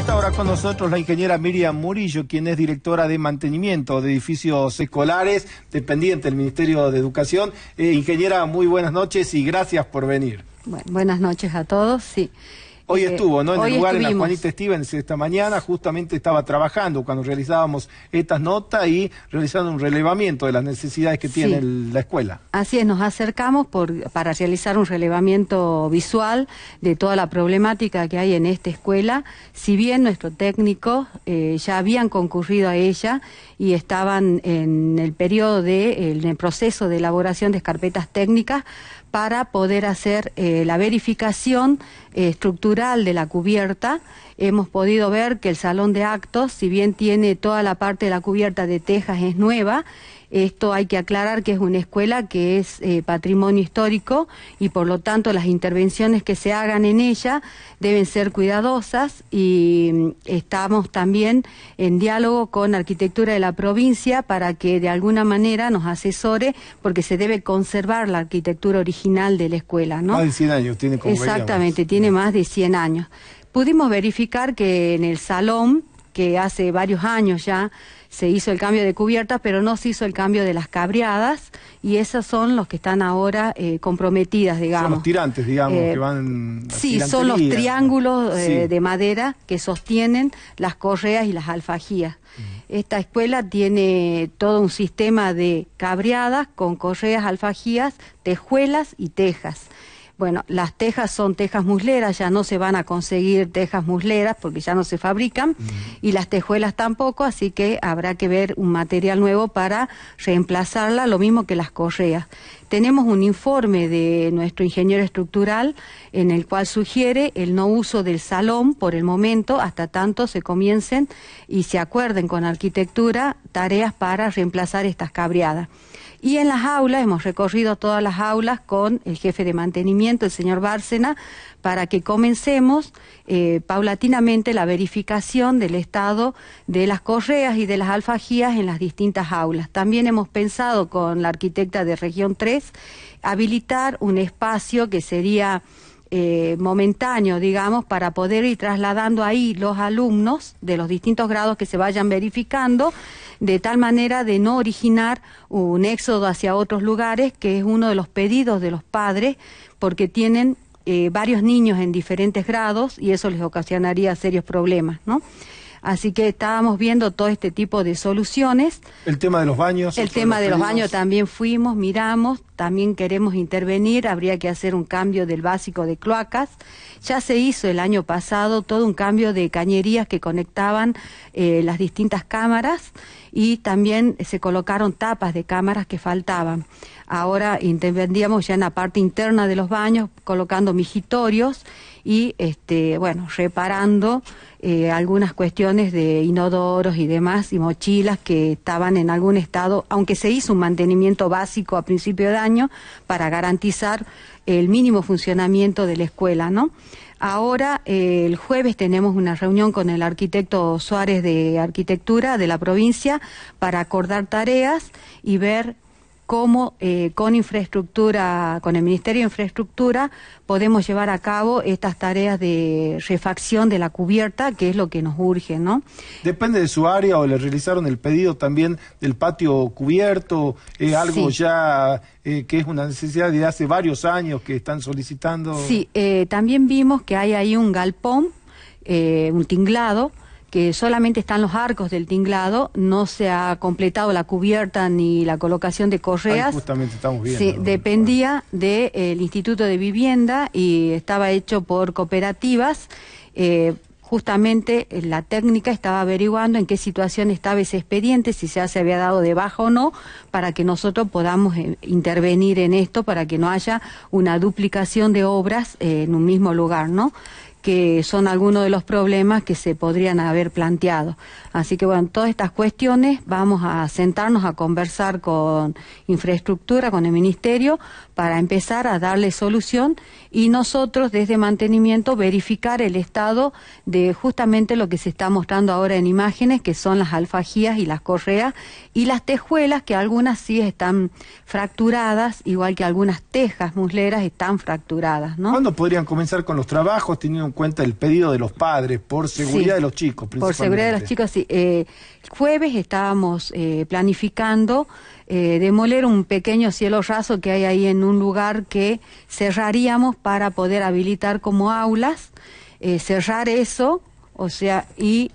está ahora con nosotros la ingeniera Miriam Murillo, quien es directora de mantenimiento de edificios escolares, dependiente del Ministerio de Educación. Eh, ingeniera, muy buenas noches y gracias por venir. buenas noches a todos, sí. Hoy eh, estuvo, ¿no? En el lugar de la Juanita Stevens esta mañana, justamente estaba trabajando cuando realizábamos estas notas y realizando un relevamiento de las necesidades que tiene la escuela. Así es, nos acercamos para realizar un relevamiento visual de toda la problemática que hay en esta escuela. Si bien nuestros técnicos eh, ya habían concurrido a ella y estaban en el periodo de, proceso de elaboración de escarpetas técnicas, para poder hacer eh, la verificación eh, estructural de la cubierta. Hemos podido ver que el salón de actos, si bien tiene toda la parte de la cubierta de tejas, es nueva, esto hay que aclarar que es una escuela que es eh, patrimonio histórico y por lo tanto las intervenciones que se hagan en ella deben ser cuidadosas y mm, estamos también en diálogo con Arquitectura de la provincia para que de alguna manera nos asesore porque se debe conservar la arquitectura original de la escuela. ¿no? Más de 100 años tiene como Exactamente, tiene más de 100 años. Pudimos verificar que en el salón que hace varios años ya se hizo el cambio de cubierta, pero no se hizo el cambio de las cabreadas y esas son los que están ahora eh, comprometidas, digamos. Son los tirantes, digamos, eh, que van... Sí, son los triángulos eh, de madera que sostienen las correas y las alfajías. Esta escuela tiene todo un sistema de cabreadas con correas, alfajías, tejuelas y tejas. Bueno, las tejas son tejas musleras, ya no se van a conseguir tejas musleras porque ya no se fabrican y las tejuelas tampoco, así que habrá que ver un material nuevo para reemplazarla, lo mismo que las correas. Tenemos un informe de nuestro ingeniero estructural en el cual sugiere el no uso del salón por el momento hasta tanto se comiencen y se acuerden con arquitectura tareas para reemplazar estas cabreadas. Y en las aulas, hemos recorrido todas las aulas con el jefe de mantenimiento, el señor Bárcena, para que comencemos eh, paulatinamente la verificación del estado de las correas y de las alfajías en las distintas aulas. También hemos pensado con la arquitecta de Región 3 habilitar un espacio que sería eh, momentáneo, digamos, para poder ir trasladando ahí los alumnos de los distintos grados que se vayan verificando, de tal manera de no originar un éxodo hacia otros lugares, que es uno de los pedidos de los padres, porque tienen eh, varios niños en diferentes grados y eso les ocasionaría serios problemas, ¿no? Así que estábamos viendo todo este tipo de soluciones. El tema de los baños. El tema de los, baños también fuimos, miramos, también queremos intervenir, habría que hacer un cambio del básico de cloacas. Ya se hizo el año pasado todo un cambio de cañerías que conectaban eh, las distintas cámaras y también se colocaron tapas de cámaras que faltaban. Ahora intervendíamos ya en la parte interna de los baños, colocando mijitorios y, este, bueno, reparando eh, algunas cuestiones de inodoros y demás, y mochilas que estaban en algún estado, aunque se hizo un mantenimiento básico a principio de año para garantizar el mínimo funcionamiento de la escuela, ¿no? Ahora, eh, el jueves, tenemos una reunión con el arquitecto Suárez de Arquitectura de la provincia para acordar tareas y ver cómo eh, con infraestructura, con el Ministerio de Infraestructura, podemos llevar a cabo estas tareas de refacción de la cubierta, que es lo que nos urge, ¿no? Depende de su área o le realizaron el pedido también del patio cubierto, eh, algo ya eh, que es una necesidad de hace varios años que están solicitando. Sí, también vimos que hay ahí un galpón, un tinglado, que solamente están los arcos del tinglado, no se ha completado la cubierta ni la colocación de correas. justamente estamos viendo. Sí, dependía del ah. de, eh, Instituto de Vivienda y estaba hecho por cooperativas. Eh, justamente eh, la técnica estaba averiguando en qué situación estaba ese expediente, si ya se había dado de baja o no, para que nosotros podamos intervenir en esto, para que no haya una duplicación de obras en un mismo lugar, ¿no? que son algunos de los problemas que se podrían haber planteado. Así que bueno, todas estas cuestiones vamos a sentarnos a conversar con infraestructura, con el ministerio, para empezar a darle solución y nosotros desde mantenimiento verificar el estado de justamente lo que se está mostrando ahora en imágenes, que son las alfajías y las correas y las tejuelas, que algunas sí están fracturadas, igual que algunas tejas musleras están fracturadas. ¿no? ¿Cuándo podrían comenzar con los trabajos? teniendo cuenta el pedido de los padres por seguridad de los chicos. Por seguridad de los chicos, sí. Eh, jueves estábamos eh, planificando eh, demoler un pequeño cielo raso que hay ahí en un lugar que cerraríamos para poder habilitar como aulas, cerrar eso, o sea, y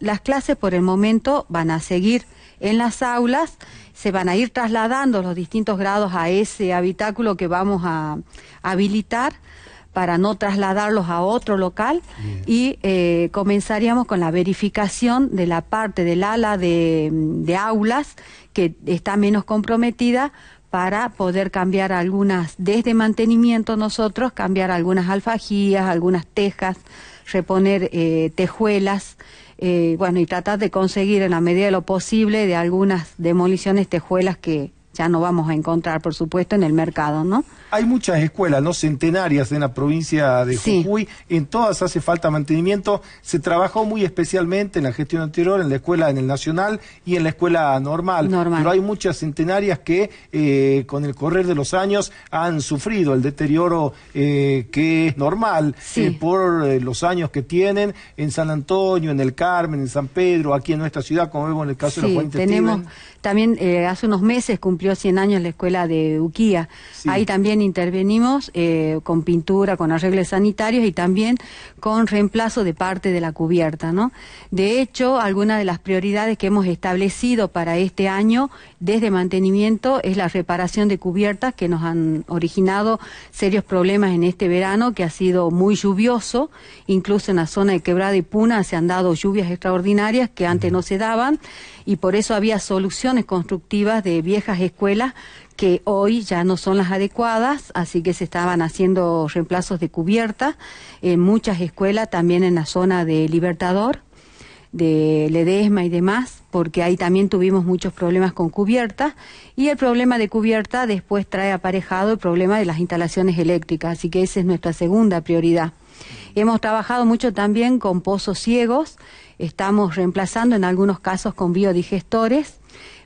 las clases por el momento van a seguir en las aulas se van a ir trasladando los distintos grados a ese habitáculo que vamos a habilitar para no trasladarlos a otro local y eh, comenzaríamos con la verificación de la parte del ala de, aulas que está menos comprometida para poder cambiar algunas, desde mantenimiento nosotros, cambiar algunas alfajías, algunas tejas, reponer eh, tejuelas, eh, bueno, y tratar de conseguir en la medida de lo posible de algunas demoliciones tejuelas que, ya no vamos a encontrar, por supuesto, en el mercado, ¿no? Hay muchas escuelas, ¿no? Centenarias en la provincia de Jujuy, en todas hace falta mantenimiento. Se trabajó muy especialmente en la gestión anterior, en la escuela en el nacional y en la escuela normal. Pero hay muchas centenarias que eh, con el correr de los años han sufrido el deterioro eh, que es normal eh, por los años que tienen en San Antonio, en el Carmen, en San Pedro, aquí en nuestra ciudad, como vemos en el caso de la Fuente tenemos también hace unos meses cumplimos cumplió 100 años la escuela de Uquía. Ahí también intervenimos eh, con pintura, con arreglos sanitarios y también con reemplazo de parte de la cubierta. ¿no? De hecho, algunas de las prioridades que hemos establecido para este año desde mantenimiento es la reparación de cubiertas que nos han originado serios problemas en este verano que ha sido muy lluvioso, incluso en la zona de Quebrada y Puna se han dado lluvias extraordinarias que antes no se daban y por eso había soluciones constructivas de viejas escuelas escuelas que hoy ya no son las adecuadas, así que se estaban haciendo reemplazos de cubierta en muchas escuelas, también en la zona de Libertador, de Ledesma y demás, porque ahí también tuvimos muchos problemas con cubierta y el problema de cubierta después trae aparejado el problema de las instalaciones eléctricas, así que esa es nuestra segunda prioridad. Hemos trabajado mucho también con pozos ciegos, estamos reemplazando en algunos casos con biodigestores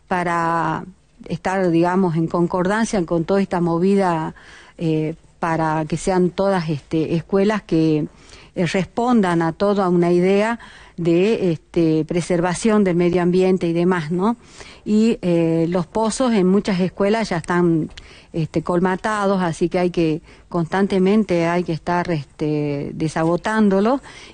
para estar, digamos, en concordancia con toda esta movida eh, para que sean todas este, escuelas que eh, respondan a todo, una idea de este, preservación del medio ambiente y demás, ¿no? Y eh, los pozos en muchas escuelas ya están este, colmatados, así que hay que constantemente hay que estar este,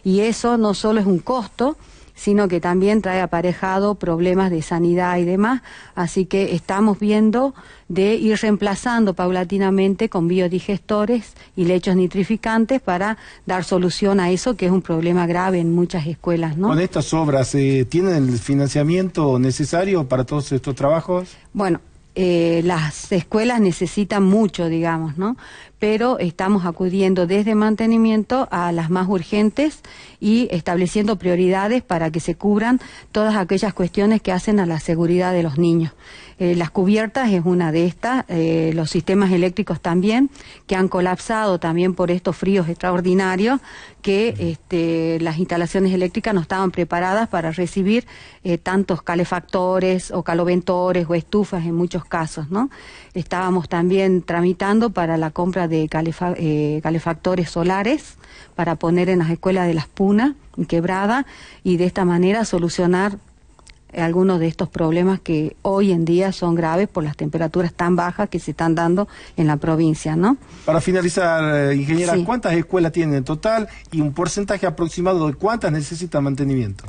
y eso no solo es un costo, sino que también trae aparejado problemas de sanidad y demás. Así que estamos viendo de ir reemplazando paulatinamente con biodigestores y lechos nitrificantes para dar solución a eso, que es un problema grave en muchas escuelas. ¿no? ¿Con estas obras eh, tienen el financiamiento necesario para todos estos trabajos? Bueno, eh, las escuelas necesitan mucho, digamos, ¿no? pero estamos acudiendo desde mantenimiento a las más urgentes y estableciendo prioridades para que se cubran todas aquellas cuestiones que hacen a la seguridad de los niños. Eh, las cubiertas es una de estas, eh, los sistemas eléctricos también, que han colapsado también por estos fríos extraordinarios, que este, las instalaciones eléctricas no estaban preparadas para recibir eh, tantos calefactores o caloventores o estufas en muchos casos, ¿no? Estábamos también tramitando para la compra de de eh, calefactores solares para poner en las escuelas de las Punas, Quebrada, y de esta manera solucionar algunos de estos problemas que hoy en día son graves por las temperaturas tan bajas que se están dando en la provincia, ¿no? Para finalizar, eh, ingeniera, ¿cuántas escuelas tienen en total y un porcentaje aproximado de cuántas necesitan mantenimiento?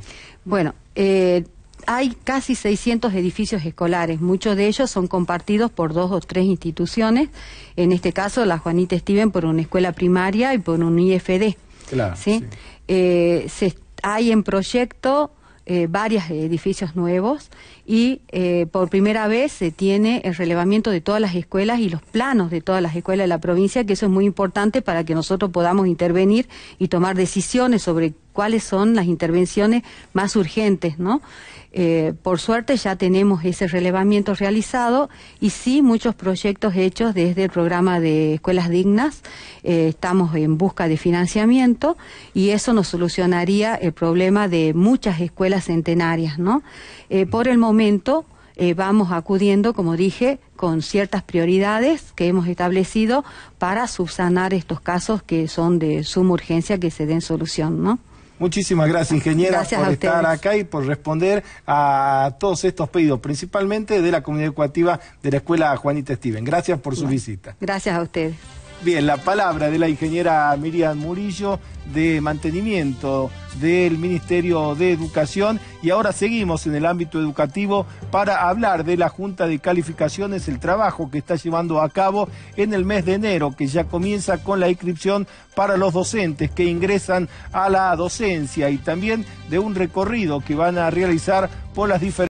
Bueno, eh, hay casi 600 edificios escolares, muchos de ellos son compartidos por dos o tres instituciones, en este caso la Juanita Steven por una escuela primaria y por un IFD. Claro, eh, se, hay en proyecto eh, varios edificios nuevos y eh, por primera vez se tiene el relevamiento de todas las escuelas y los planos de todas las escuelas de la provincia, que eso es muy importante para que nosotros podamos intervenir y tomar decisiones sobre cuáles son las intervenciones más urgentes, ¿no? Eh, por suerte ya tenemos ese relevamiento realizado y sí muchos proyectos hechos desde el programa de escuelas dignas. Eh, estamos en busca de financiamiento y eso nos solucionaría el problema de muchas escuelas centenarias, ¿no? Eh, por el momento vamos acudiendo, como dije, con ciertas prioridades que hemos establecido para subsanar estos casos que son de suma urgencia que se den solución, ¿no? Muchísimas gracias, ingeniera, por estar acá y por responder a todos estos pedidos, principalmente de la comunidad educativa de la Escuela Juanita Steven. Gracias por su visita. Gracias a ustedes. Bien, la palabra de la ingeniera Miriam Murillo de mantenimiento del Ministerio de Educación y ahora seguimos en el ámbito educativo para hablar de la Junta de Calificaciones, el trabajo que está llevando a cabo en el mes de enero que ya comienza con la inscripción para los docentes que ingresan a la docencia y también de un recorrido que van a realizar por las diferentes